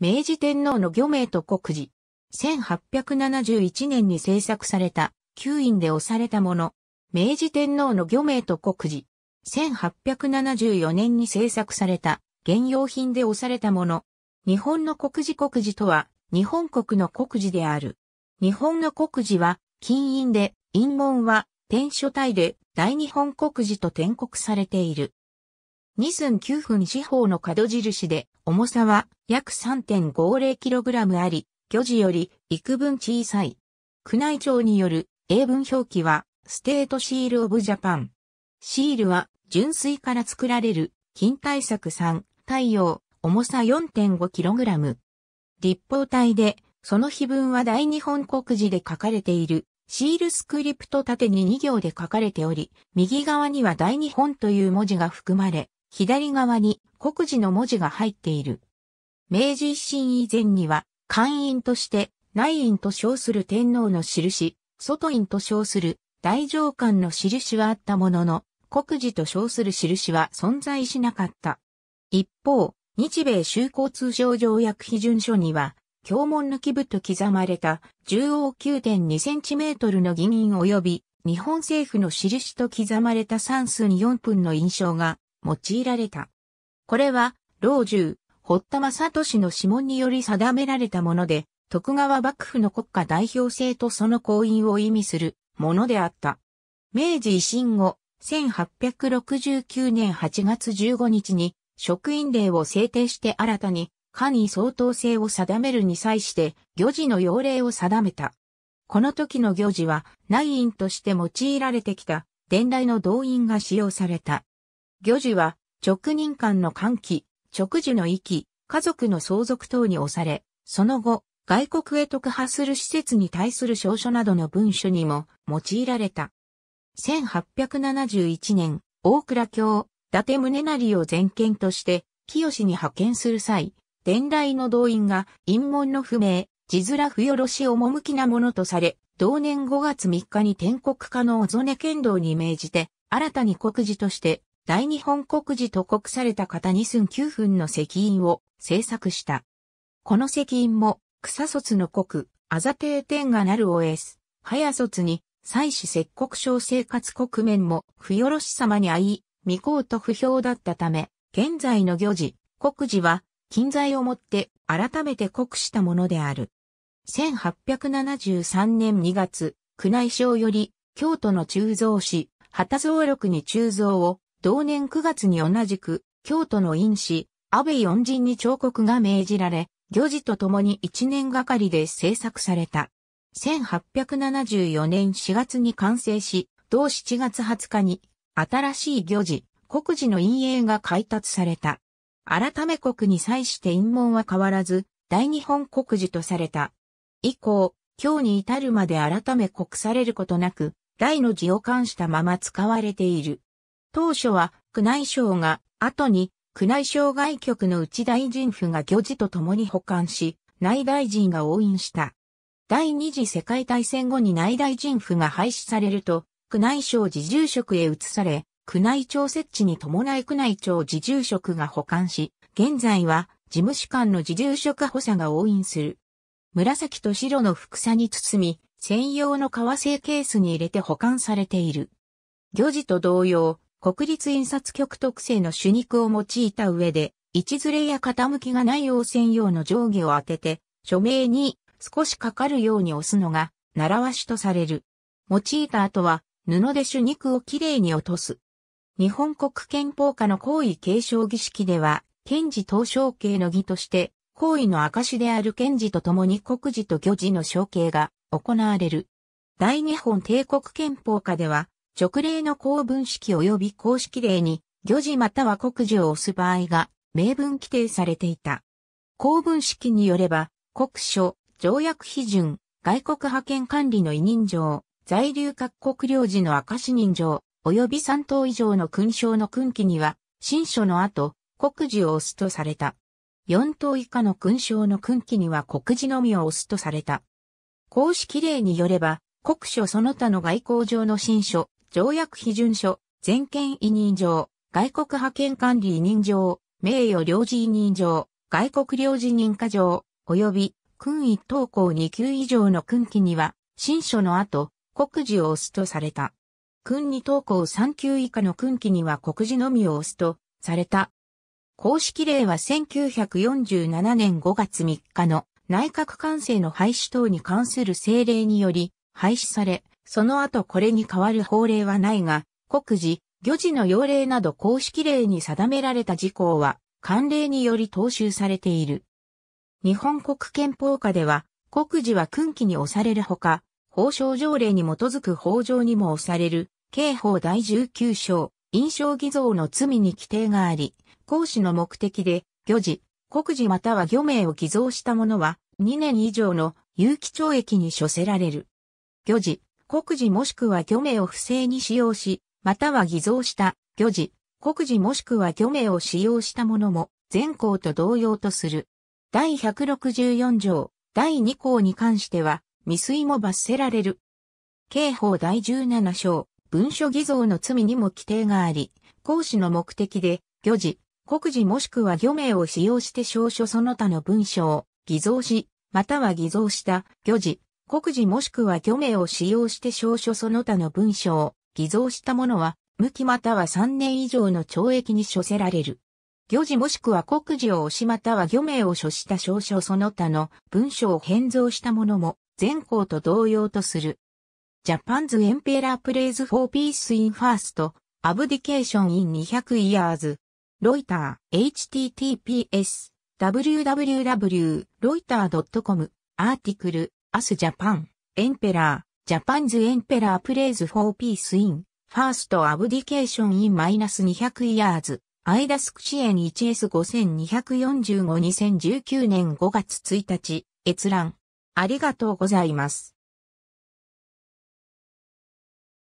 明治天皇の御名と国事。1871年に制作された、旧院で押されたもの。明治天皇の御名と国事。1874年に制作された、原用品で押されたもの。日本の国事国事とは、日本国の国事である。日本の国事は、金印で、印門は、天書体で、大日本国事と転国されている。2寸9分四方の角印で、重さは約 3.50kg あり、巨字より幾分小さい。宮内庁による英文表記は、ステートシールオブジャパン。シールは、純水から作られる、金対策3、太陽、重さ 4.5kg。立方体で、その碑文は大日本国字で書かれている、シールスクリプト縦に2行で書かれており、右側には大日本という文字が含まれ、左側に国字の文字が入っている。明治維新以前には、官員として内院と称する天皇の印、外院と称する大上官の印はあったものの、国字と称する印は存在しなかった。一方、日米修好通商条約批准書には、教門抜き部と刻まれた縦央9 2トルの銀印及び日本政府の印と刻まれた数寸四分の印象が用いられた。これは、老中、堀田正俊の指紋により定められたもので、徳川幕府の国家代表制とその行員を意味するものであった。明治維新後、1869年8月15日に職員令を制定して新たに、下に相当性を定めるに際して、漁事の要令を定めた。この時の行事は、内院として用いられてきた、伝来の動員が使用された。漁樹は、直人間の歓喜、直樹の息、家族の相続等に押され、その後、外国へ特派する施設に対する証書などの文書にも用いられた。1871年、大倉京、伊達宗成を全権として、清に派遣する際、伝来の動員が陰門の不明、地面不よろし趣きなものとされ、同年5月3日に天国家の小曽根剣道に命じて、新たに国事として、大日本国寺と国された方2寸9分の石印を制作した。この石印も、草卒の国、あざて天がなる OS、早卒に、祭祀石国省生活国面も、不よろし様に会い、未公と不評だったため、現在の行事、国寺は、近在をもって、改めて国したものである。1873年2月、宮内省より、京都の鋳造師、旗蔵録に鋳造を同年9月に同じく、京都の院士、安倍四人に彫刻が命じられ、行事とともに1年がかりで制作された。1874年4月に完成し、同7月20日に、新しい行事、国事の陰影が開達された。改め国に際して陰門は変わらず、大日本国事とされた。以降、今日に至るまで改め国されることなく、大の字を冠したまま使われている。当初は宮内省が、後に宮内省外局の内大臣府が漁事と共に保管し、内大臣が応印した。第二次世界大戦後に内大臣府が廃止されると、宮内省自住職へ移され、宮内庁設置に伴い宮内庁自住職が保管し、現在は事務士官の自住職補佐が応印する。紫と白の副作に包み、専用の革製ケースに入れて保管されている。漁事と同様、国立印刷局特製の主肉を用いた上で、位置ずれや傾きがない応専用の定規を当てて、署名に少しかかるように押すのが、習わしとされる。用いた後は、布で主肉をきれいに落とす。日本国憲法下の皇位継承儀式では、検事東承系の儀として、皇位の証である検事と共に国事と漁事の承継が行われる。大日本帝国憲法下では、直令の公文式及び公式令に、漁事または国事を押す場合が、明文規定されていた。公文式によれば、国書、条約批准、外国派遣管理の委任状、在留各国領事の証人状、及び3等以上の勲章の勲記には、新書の後、国事を押すとされた。4等以下の勲章の勲記には国事のみを押すとされた。公式例によれば、国書その他の外交上の新書、条約批准書、全権委任状、外国派遣管理委任状、名誉領事委任状、外国領事認可状、及び、訓位等校2級以上の訓期には、新書の後、国示を押すとされた。訓二等校3級以下の訓期には国示のみを押すとされた。公式例は1947年5月3日の内閣官制の廃止等に関する政令により廃止され、その後これに代わる法令はないが、国事、漁事の要令など公式令に定められた事項は、慣例により踏襲されている。日本国憲法下では、国事は訓気に押されるほか、法省条例に基づく法上にも押される、刑法第19章、印象偽造の罪に規定があり、行使の目的で、漁事、国事または漁名を偽造した者は、2年以上の有期懲役に処せられる。漁事、告示もしくは漁名を不正に使用し、または偽造した、漁事、告示もしくは漁名を使用したものも、全項と同様とする。第164条、第2項に関しては、未遂も罰せられる。刑法第17章、文書偽造の罪にも規定があり、講師の目的で、漁事、告示もしくは漁名を使用して証書その他の文書を偽造し、または偽造した、漁事、国事もしくは虚名を使用して証書その他の文書を偽造した者は、無期または3年以上の懲役に処せられる。漁事もしくは国事を押しまたは漁名を処した証書その他の文書を変造したものも、全項と同様とする。ジャパンズエンペラープレイズフォーピースインファースト、アブディケーションイン200イヤーズ。ロイター、https, w w w r e u t e r c o m アーティクル、アスジャパン、エンペラー、ジャパンズエンペラープレイズフォーピースイン、ファーストアブディケーションインマイナス200イヤーズ、アイダスクシエン 1S5245-2019 年5月1日、閲覧。ありがとうございます。